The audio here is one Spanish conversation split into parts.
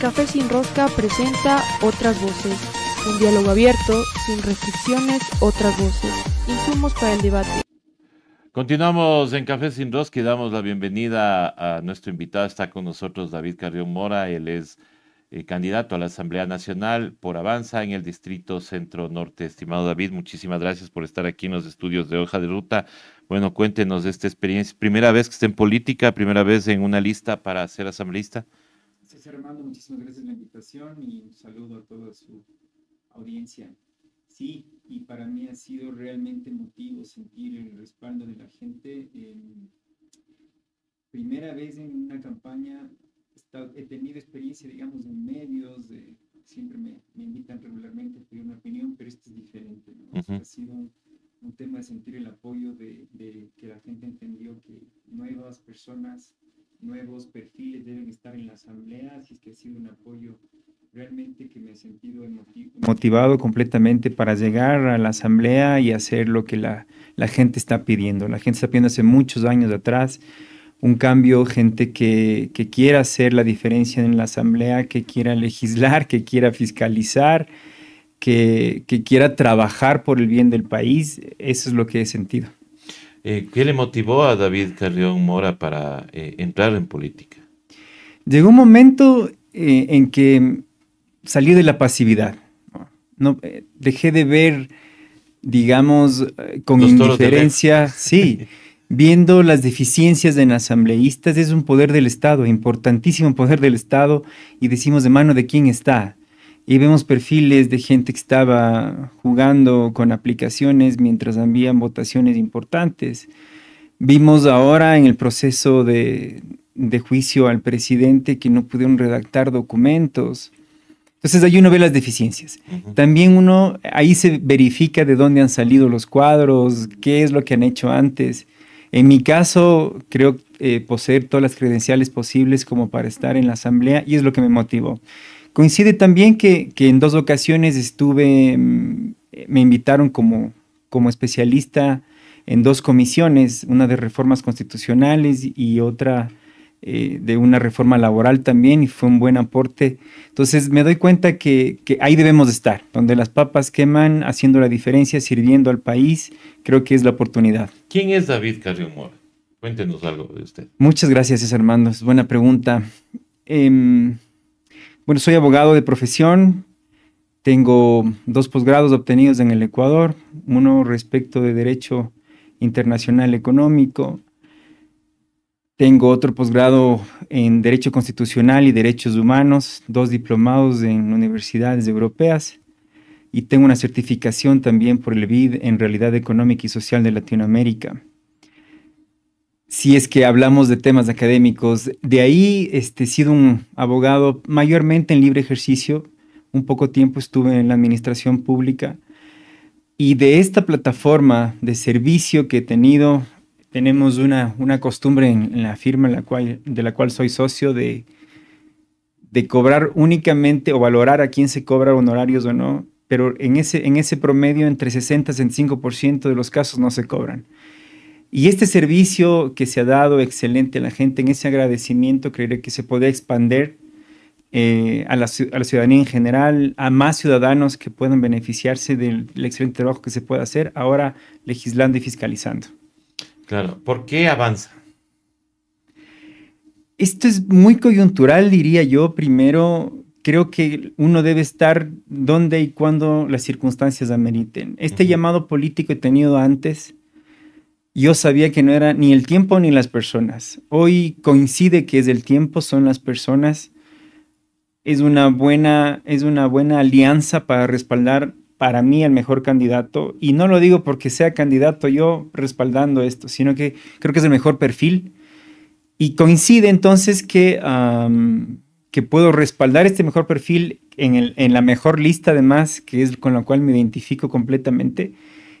Café sin Rosca presenta Otras Voces, un diálogo abierto, sin restricciones, otras voces, insumos para el debate. Continuamos en Café sin Rosca y damos la bienvenida a nuestro invitado. Está con nosotros David Carrión Mora, él es eh, candidato a la Asamblea Nacional por Avanza en el Distrito Centro Norte. Estimado David, muchísimas gracias por estar aquí en los estudios de Hoja de Ruta. Bueno, cuéntenos de esta experiencia. Primera vez que está en política, primera vez en una lista para ser asambleísta. Armando, muchísimas gracias por la invitación y un saludo a toda su audiencia. Sí, y para mí ha sido realmente motivo sentir el respaldo de la gente. Em, primera vez en una campaña he tenido experiencia, digamos, en medios, siempre me, me, invitan regularmente a pedir una opinión, pero esto es diferente. Ha sido un, tema de sentir el apoyo de, de que la gente entendió que nuevas personas nuevos perfiles deben estar en la asamblea, así que ha sido un apoyo realmente que me ha sentido motivado completamente para llegar a la asamblea y hacer lo que la, gente está pidiendo. La gente está pidiendo hace muchos años atrás un cambio, gente que, quiera hacer la diferencia en la asamblea, que quiera legislar, que quiera fiscalizar, que quiera trabajar por el bien del país. Eso es lo que he sentido. Eh, ¿Qué le motivó a David Carrión Mora para eh, entrar en política? Llegó un momento eh, en que salí de la pasividad. No, dejé de ver, digamos, con indiferencia, sí, viendo las deficiencias en asambleístas, es un poder del Estado, importantísimo poder del Estado, y decimos de mano de quién está, y vemos perfiles de gente que estaba jugando con aplicaciones mientras habían votaciones importantes. Vimos ahora en el proceso de, de juicio al presidente que no pudieron redactar documentos. Entonces ahí uno ve las deficiencias. También uno, ahí se verifica de dónde han salido los cuadros, qué es lo que han hecho antes. En mi caso, creo eh, poseer todas las credenciales posibles como para estar en la asamblea y es lo que me motivó. Coincide también que, en dos ocasiones estuve, mm, eh, me invitaron como, como especialista en dos comisiones, una de reformas constitucionales y otra eh, de una reforma laboral también, y fue un buen aporte. Entonces me doy cuenta que, que, ahí debemos estar, donde las papas queman, haciendo la diferencia, sirviendo al país, creo que es la oportunidad. ¿Quién es David Carrión Mora? Cuéntenos algo de usted. Muchas gracias, César Es buena pregunta. Em, bueno, soy abogado de profesión. Tengo dos posgrados obtenidos en el Ecuador, uno respecto de Derecho Internacional Económico. Tengo otro posgrado en Derecho Constitucional y Derechos Humanos, dos diplomados en universidades europeas y tengo una certificación también por el BID en Realidad Económica y Social de Latinoamérica si es que hablamos de temas académicos. De ahí este, he sido un abogado mayormente en libre ejercicio. Un poco tiempo estuve en la administración pública. Y de esta plataforma de servicio que he tenido, tenemos una, una costumbre en, la firma en la cual, de la cual soy socio de, de cobrar únicamente o valorar a quién se cobra honorarios o no. Pero en ese, en ese promedio, entre 60 y 65% de los casos no se cobran. Y este servicio que se ha dado excelente a la gente, en ese agradecimiento, creeré que se puede expandir eh, a, la, ciudadanía en general, a más ciudadanos que puedan beneficiarse del, excelente trabajo que se puede hacer ahora legislando y fiscalizando. Claro, ¿por qué avanza? Esto es muy coyuntural, diría yo. Primero, creo que uno debe estar donde y cuando las circunstancias ameriten. Este llamado político he tenido antes yo sabía que no era ni el tiempo ni las personas. Hoy coincide que es el tiempo, son las personas. Es una buena, es una buena alianza para respaldar para mí el mejor candidato. Y no lo digo porque sea candidato yo respaldando esto, sino que creo que es el mejor perfil. Y coincide entonces que, que puedo respaldar este mejor perfil en, en la mejor lista de más, que es con la cual me identifico completamente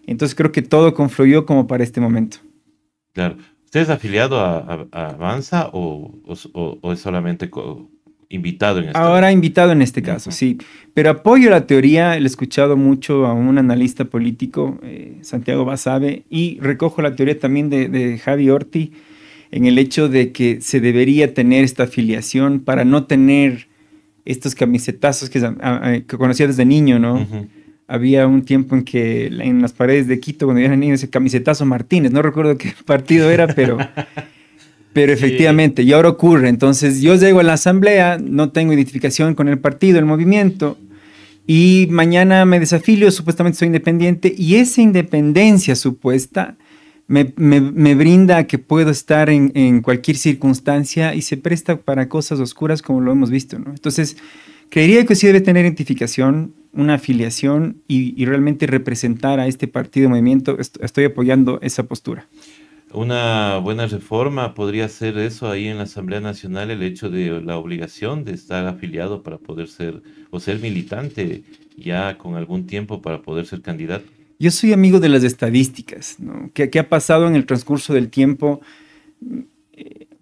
entonces creo que todo confluyó como para este momento. Claro. ¿Usted es afiliado a, Avanza o, es solamente invitado en este Ahora invitado en este caso, sí. Pero apoyo la teoría, he escuchado mucho a un analista político, eh, Santiago Basabe, y recojo la teoría también de, Javi Orti en el hecho de que se debería tener esta afiliación para no tener estos camisetazos que, conocía desde niño, ¿no? había un tiempo en que en las paredes de Quito, cuando yo era niño, ese camisetazo Martínez, no recuerdo qué partido era, pero, pero efectivamente, y ahora ocurre. Entonces yo llego a la asamblea, no tengo identificación con el partido, el movimiento, y mañana me desafío, supuestamente soy independiente, y esa independencia supuesta me, me, brinda que puedo estar en, en cualquier circunstancia y se presta para cosas oscuras como lo hemos visto, ¿no? Entonces Creería que sí debe tener identificación, una afiliación y, realmente representar a este partido movimiento. Estoy apoyando esa postura. Una buena reforma podría ser eso ahí en la Asamblea Nacional, el hecho de la obligación de estar afiliado para poder ser o ser militante ya con algún tiempo para poder ser candidato. Yo soy amigo de las estadísticas, ¿no? ¿Qué, qué ha pasado en el transcurso del tiempo?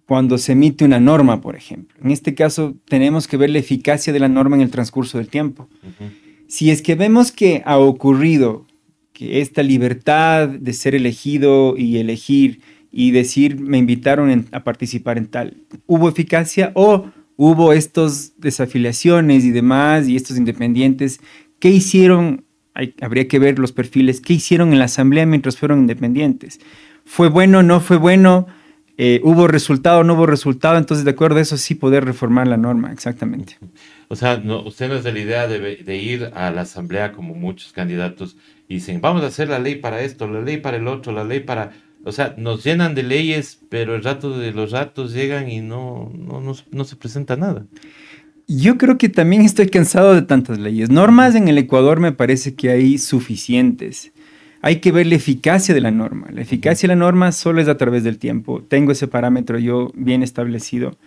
cuando se emite una norma, por ejemplo. En este caso, tenemos que ver la eficacia de la norma en el transcurso del tiempo. Si es que vemos que ha ocurrido que esta libertad de ser elegido y elegir y decir, me invitaron a participar en tal, hubo eficacia o hubo estos desafiliaciones y demás y estos independientes, ¿qué hicieron? habría que ver los perfiles, ¿qué hicieron en la asamblea mientras fueron independientes? ¿Fue bueno? ¿No fue bueno? o eh, hubo resultado, no hubo resultado, entonces de acuerdo a eso sí poder reformar la norma, exactamente. O sea, usted no es de la idea de, ir a la asamblea como muchos candidatos y dicen, vamos a hacer la ley para esto, la ley para el otro, la ley para... O sea, nos llenan de leyes, pero el rato de los ratos llegan y no se presenta nada. Yo creo que también estoy cansado de tantas leyes. Normas en el Ecuador me parece que hay suficientes hay que ver la eficacia de la norma. La eficacia de la norma solo es a través del tiempo. Tengo ese parámetro yo bien establecido.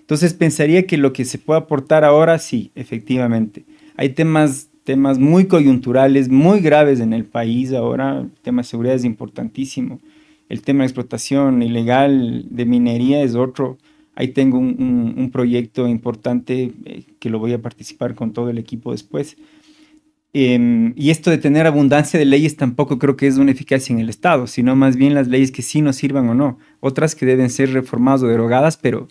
Entonces pensaría que lo que se puede aportar ahora, sí, efectivamente. Hay temas, temas muy coyunturales, muy graves en el país ahora. El tema de seguridad es importantísimo. El tema de explotación ilegal de minería es otro. Ahí tengo un, proyecto importante eh, que lo voy a participar con todo el equipo después Em, y esto de tener abundancia de leyes tampoco creo que es una eficacia en el Estado, sino más bien las leyes que sí nos sirvan o no, otras que deben ser reformadas o derogadas, pero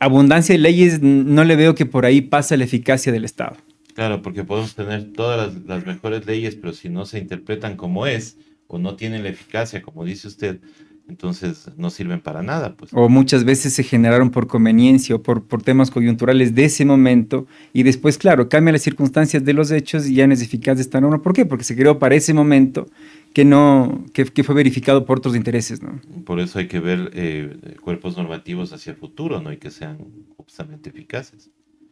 abundancia de leyes no le veo que por ahí pasa la eficacia del Estado. Claro, porque podemos tener todas las, las mejores leyes, pero si no se interpretan como es o no tienen la eficacia, como dice usted, entonces no sirven para nada. Pues. O muchas veces se generaron por conveniencia o por, por temas coyunturales de ese momento y después, claro, cambian las circunstancias de los hechos y ya no es eficaz esta norma. ¿Por qué? Porque se creó para ese momento que, no, que, fue verificado por otros intereses. ¿no? Por eso hay que ver eh, cuerpos normativos hacia el futuro ¿no? y que sean justamente eficaces.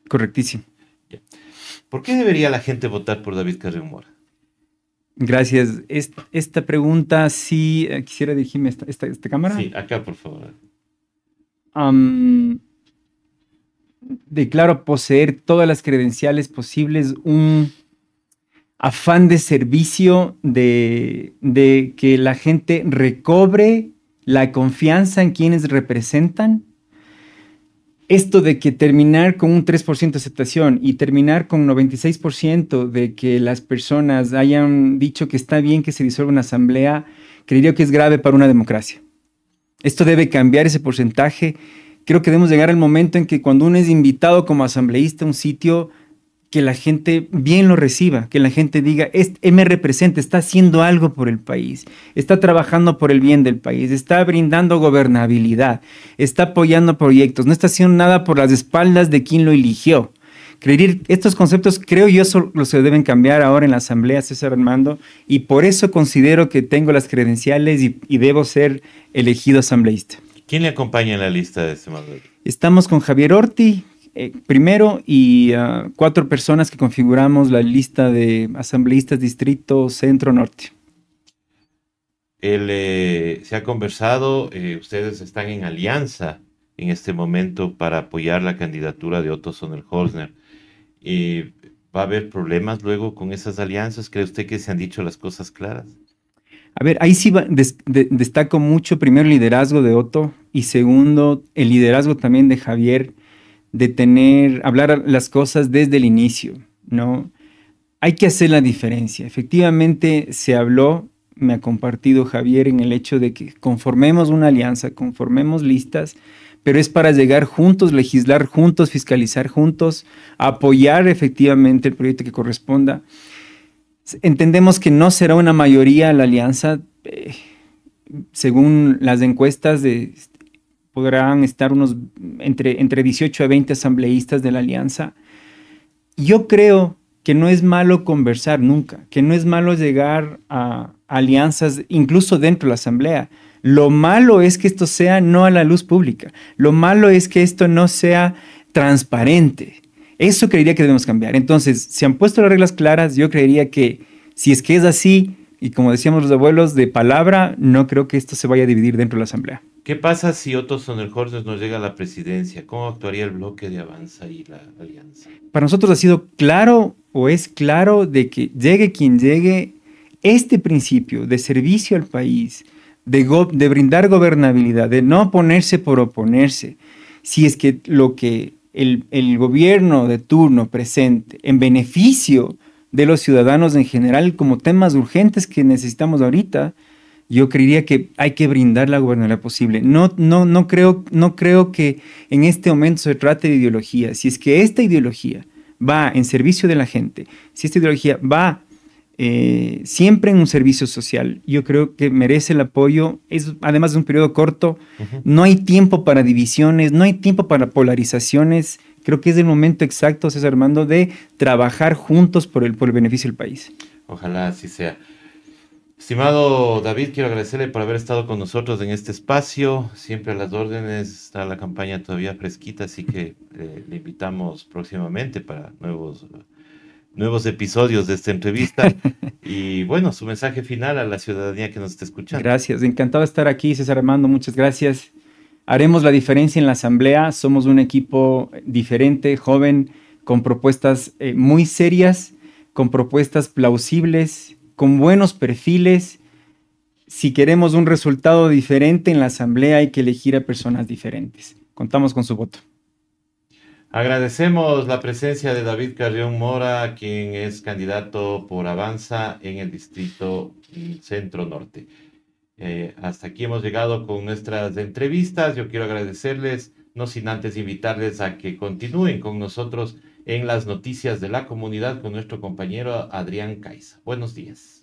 Correctísimo. ¿Por qué debería la gente votar por David Carrion Mora? Gracias. esta pregunta, sí, eh, quisiera dirigirme a esta, cámara. Sí, acá, por favor. declaro poseer todas las credenciales posibles, un afán de servicio, de que la gente recobre la confianza en quienes representan esto de que terminar con un 3% de aceptación y terminar con 96% de que las personas hayan dicho que está bien que se disuelva una asamblea, creería que es grave para una democracia. Esto debe cambiar ese porcentaje. Creo que debemos llegar al momento en que cuando uno es invitado como asambleísta a un sitio, que la gente bien lo reciba, que la gente diga, este me representa, está haciendo algo por el país, está trabajando por el bien del país, está brindando gobernabilidad, está apoyando proyectos, no está haciendo nada por las espaldas de quien lo eligió. Creer, estos conceptos creo yo son los deben cambiar ahora en la Asamblea, César Armando, y por eso considero que tengo las credenciales y, debo ser elegido asambleísta. ¿Quién le acompaña en la lista de este Estamos con Javier Orti, eh, primero y ah, cuatro personas que configuramos la lista de asambleístas distrito centro-norte. Eh, se ha conversado, eh, ustedes están en alianza en este momento para apoyar la candidatura de Otto Sonner-Holzner. ¿Va a haber problemas luego con esas alianzas? ¿Cree usted que se han dicho las cosas claras? A ver, ahí sí destaco mucho, primero, el liderazgo de Otto y segundo, el liderazgo también de Javier de tener, hablar las cosas desde el inicio, ¿no? Hay que hacer la diferencia. Efectivamente, se habló, me ha compartido Javier en el hecho de que conformemos una alianza, conformemos listas, pero es para llegar juntos, legislar juntos, fiscalizar juntos, apoyar efectivamente el proyecto que corresponda. Entendemos que no será una mayoría la alianza. Eh, según las encuestas, de, podrán estar unos entre, entre 18 a 20 asambleístas de la alianza. Yo creo que no es malo conversar nunca, que no es malo llegar a alianzas incluso dentro de la asamblea. Lo malo es que esto sea no a la luz pública, lo malo es que esto no sea transparente. Eso creería que debemos cambiar. Entonces, si han puesto las reglas claras, yo creería que si es que es así, y como decíamos los abuelos, de palabra, no creo que esto se vaya a dividir dentro de la asamblea. ¿Qué pasa si Otto Sonderhorst nos llega a la presidencia? ¿Cómo actuaría el bloque de Avanza y la Alianza? Para nosotros ha sido claro o es claro de que llegue quien llegue, este principio de servicio al país, de, brindar gobernabilidad, de no oponerse por oponerse, si es que lo que el gobierno de turno presente en beneficio de los ciudadanos en general como temas urgentes que necesitamos ahorita, yo creería que hay que brindar la gobernabilidad posible. No, no, no, creo, no creo que en este momento se trate de ideología. Si es que esta ideología va en servicio de la gente, si esta ideología va eh, siempre en un servicio social, yo creo que merece el apoyo. además de un periodo corto, no hay tiempo para divisiones, no hay tiempo para polarizaciones. Creo que es el momento exacto, César Armando, de trabajar juntos por el, por el beneficio del país. Ojalá así sea. Estimado David, quiero agradecerle por haber estado con nosotros en este espacio. Siempre a las órdenes está la campaña todavía fresquita, así que eh, le invitamos próximamente para nuevos, nuevos episodios de esta entrevista. y bueno, su mensaje final a la ciudadanía que nos está escuchando. Gracias, encantado de estar aquí, César Armando, muchas gracias. Haremos la diferencia en la asamblea. Somos un equipo diferente, joven, con propuestas eh, muy serias, con propuestas plausibles con buenos perfiles. Si queremos un resultado diferente en la asamblea, hay que elegir a personas diferentes. Contamos con su voto. Agradecemos la presencia de David Carrión Mora, quien es candidato por Avanza en el Distrito Centro Norte. Eh, hasta aquí hemos llegado con nuestras entrevistas. Yo quiero agradecerles, no sin antes invitarles a que continúen con nosotros en las noticias de la comunidad con nuestro compañero Adrián Caiza. Buenos días.